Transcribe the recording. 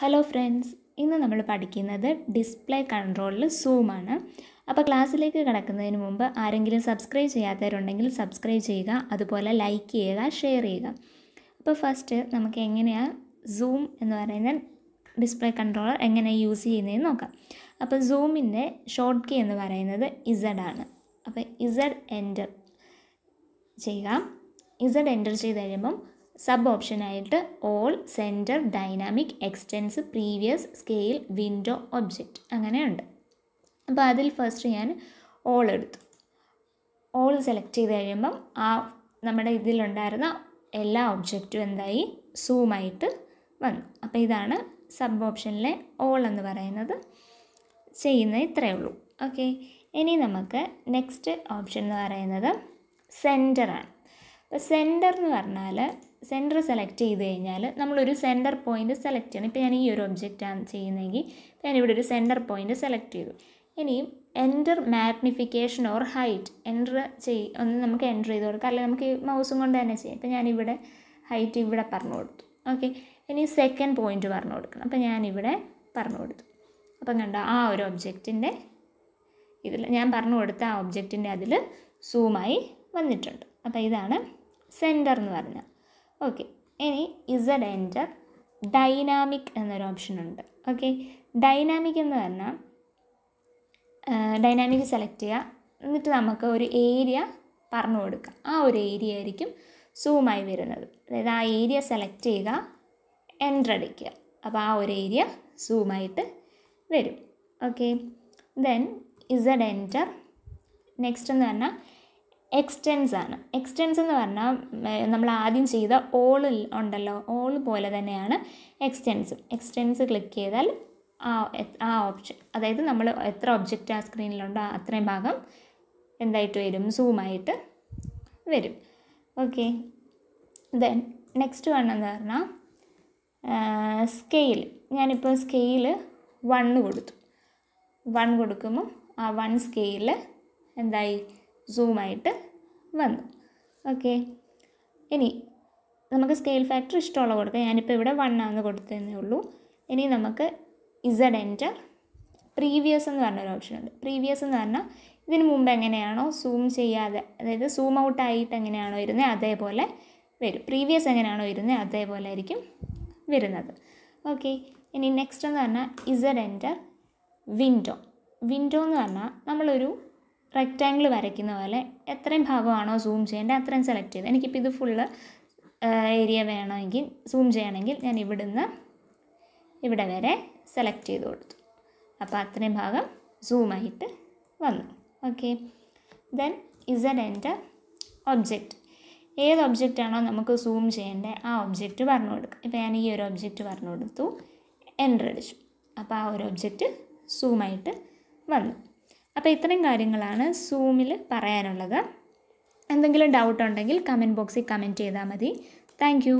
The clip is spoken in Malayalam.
ഹലോ ഫ്രണ്ട്സ് ഇന്ന് നമ്മൾ പഠിക്കുന്നത് ഡിസ്പ്ലേ കൺട്രോളിൽ സൂമാണ് അപ്പോൾ ക്ലാസ്സിലേക്ക് കിടക്കുന്നതിന് മുമ്പ് ആരെങ്കിലും സബ്സ്ക്രൈബ് ചെയ്യാത്തവരുണ്ടെങ്കിൽ സബ്സ്ക്രൈബ് ചെയ്യുക അതുപോലെ ലൈക്ക് ചെയ്യുക ഷെയർ ചെയ്യുക അപ്പോൾ ഫസ്റ്റ് നമുക്ക് എങ്ങനെയാണ് സൂം എന്ന് പറയുന്ന ഡിസ്പ്ലേ കൺട്രോളർ എങ്ങനെ യൂസ് ചെയ്യുന്നതെന്ന് നോക്കാം അപ്പോൾ സൂമിൻ്റെ ഷോർട്ട് കീ എന്ന് പറയുന്നത് ഇസഡ് ആണ് അപ്പോൾ ഇസഡ് എൻറ്റർ ചെയ്യുക ഇസഡ് എൻറ്റർ ചെയ്ത് കഴിയുമ്പം സബ് ഓപ്ഷനായിട്ട് all centre dynamic extents previous scale window object അങ്ങനെയുണ്ട് അപ്പോൾ അതിൽ ഫസ്റ്റ് ഞാൻ ഓൾ എടുത്തു ഓൾ സെലക്ട് ചെയ്ത് കഴിയുമ്പം ആ നമ്മുടെ ഇതിലുണ്ടായിരുന്ന എല്ലാ ഒബ്ജക്റ്റും എന്തായി സൂമായിട്ട് വന്നു അപ്പോൾ ഇതാണ് സബ് ഓപ്ഷനിലെ ഓൾ എന്ന് പറയുന്നത് ചെയ്യുന്നത് ഇത്രയേ ഉള്ളൂ ഓക്കെ ഇനി നമുക്ക് നെക്സ്റ്റ് ഓപ്ഷൻ എന്ന് പറയുന്നത് സെൻറ്ററാണ് അപ്പോൾ സെൻറ്റർ എന്ന് പറഞ്ഞാൽ സെൻറ്റർ സെലക്ട് ചെയ്ത് കഴിഞ്ഞാൽ നമ്മളൊരു സെൻറ്റർ പോയിൻ്റ് സെലക്ട് ചെയ്യണം ഇപ്പോൾ ഞാൻ ഈ ഒരു ഒബ്ജക്റ്റ് ആണ് ചെയ്യുന്നതെങ്കിൽ ഞാനിവിടെ ഒരു സെൻറ്റർ പോയിൻ്റ് സെലക്ട് ചെയ്തു ഇനിയും enter magnification or height enter ചെയ് ഒന്ന് നമുക്ക് എൻ്റർ ചെയ്ത് കൊടുക്കാം അല്ലെങ്കിൽ നമുക്ക് മൗസും കൊണ്ട് തന്നെ ചെയ്യാം ഇപ്പോൾ ഞാനിവിടെ ഹൈറ്റ് ഇവിടെ പറഞ്ഞു കൊടുത്തു ഓക്കെ ഇനി സെക്കൻഡ് പോയിൻ്റ് പറഞ്ഞു കൊടുക്കണം അപ്പോൾ ഞാനിവിടെ പറഞ്ഞു കൊടുത്തു അപ്പം കണ്ടോ ആ ഒരു ഒബ്ജക്റ്റിൻ്റെ ഇതിൽ ഞാൻ പറഞ്ഞു കൊടുത്ത ആ ഒബ്ജക്റ്റിൻ്റെ അതിൽ സൂമായി വന്നിട്ടുണ്ട് അപ്പോൾ ഇതാണ് സെൻറ്റർ എന്ന് പറഞ്ഞത് ഓക്കെ ഇനി ഇസഡ് എൻറ്റർ ഡൈനാമിക് എന്നൊരു ഓപ്ഷൻ ഉണ്ട് ഓക്കെ ഡൈനാമിക് എന്ന് പറഞ്ഞാൽ ഡൈനാമിക് സെലക്ട് ചെയ്യുക എന്നിട്ട് നമുക്ക് ഒരു ഏരിയ പറഞ്ഞു കൊടുക്കുക ആ ഒരു ഏരിയ ആയിരിക്കും സൂമായി വരുന്നത് അതായത് ആ ഏരിയ സെലക്ട് ചെയ്യുക എൻ്റർ അടിക്കുക അപ്പോൾ ആ ഒരു ഏരിയ സൂമായിട്ട് വരും okay then Z enter next എന്ന് പറഞ്ഞാൽ എക്സ്റ്റെൻസ് ആണ് എക്സ്റ്റെൻസ് എന്ന് പറഞ്ഞാൽ നമ്മൾ ആദ്യം ചെയ്ത ഓൾ ഉണ്ടല്ലോ ഓൾ പോലെ തന്നെയാണ് എക്സ്റ്റെൻസ് എക്സ്റ്റെൻസ് ക്ലിക്ക് ചെയ്താൽ ആ ആ ഓപ്ഷൻ അതായത് നമ്മൾ എത്ര ഒബ്ജക്റ്റ് ആ സ്ക്രീനിലുണ്ടോ അത്രയും ഭാഗം എന്തായിട്ട് വരും സൂമായിട്ട് വരും ഓക്കെ ദെൻ നെക്സ്റ്റ് വൺ എന്ന് പറഞ്ഞാൽ സ്കെയിൽ ഞാനിപ്പോൾ സ്കെയിൽ വണ്ണ് കൊടുത്തു വൺ കൊടുക്കുമ്പോൾ ആ വൺ സ്കെയിൽ എന്തായി സൂമായിട്ട് വന്നു ഓക്കെ ഇനി നമുക്ക് സ്കെയിൽ ഫാക്ടർ ഇഷ്ടമുള്ള കൊടുക്കാം ഞാനിപ്പോൾ ഇവിടെ വൺ ആണെന്ന് കൊടുത്തതേ ഉള്ളൂ ഇനി നമുക്ക് ഇസഡ് എൻ്റർ പ്രീവിയസ് എന്ന് പറഞ്ഞൊരു ഓപ്ഷൻ ഉണ്ട് പ്രീവിയസ് എന്ന് പറഞ്ഞാൽ ഇതിന് മുമ്പ് എങ്ങനെയാണോ സൂം ചെയ്യാതെ അതായത് സൂം ഔട്ട് ആയിട്ട് എങ്ങനെയാണോ ഇരുന്നത് അതേപോലെ വരും പ്രീവിയസ് എങ്ങനെയാണോ ഇരുന്നത് അതേപോലെ ആയിരിക്കും വരുന്നത് ഓക്കെ ഇനി നെക്സ്റ്റ് എന്ന് പറഞ്ഞാൽ ഇസഡ് എൻ്റർ വിൻഡോ വിൻഡോ എന്ന് പറഞ്ഞാൽ നമ്മളൊരു റെക്റ്റാങ്കിൾ വരയ്ക്കുന്ന പോലെ എത്രയും ഭാഗമാണോ സൂം ചെയ്യേണ്ടത് അത്രയും സെലക്ട് ചെയ്ത് എനിക്കിപ്പോൾ ഇത് ഫുള്ള് ഏരിയ വേണമെങ്കിൽ സൂം ചെയ്യണമെങ്കിൽ ഞാൻ ഇവിടുന്ന് ഇവിടെ വരെ സെലക്ട് ചെയ്ത് കൊടുത്തു അപ്പോൾ അത്രയും ഭാഗം സൂമായിട്ട് വന്നു ഓക്കെ ദെൻ ഇസഡ് എൻ്റെ ഒബ്ജക്റ്റ് ഏത് ഒബ്ജക്റ്റ് ആണോ നമുക്ക് സൂം ചെയ്യേണ്ടത് ആ ഒബ്ജക്റ്റ് പറഞ്ഞു കൊടുക്കുക ഇപ്പോൾ ഞാൻ ഈ ഒരു ഒബ്ജക്റ്റ് പറഞ്ഞു കൊടുത്തു എൻ്റർ അടിച്ചു അപ്പോൾ ആ ഒരു ഒബ്ജക്റ്റ് സൂമായിട്ട് വന്നു അപ്പോൾ ഇത്തരം കാര്യങ്ങളാണ് സൂമിൽ പറയാനുള്ളത് എന്തെങ്കിലും ഡൗട്ട് ഉണ്ടെങ്കിൽ കമൻറ്റ് ബോക്സിൽ കമൻറ്റ് ചെയ്താൽ മതി താങ്ക്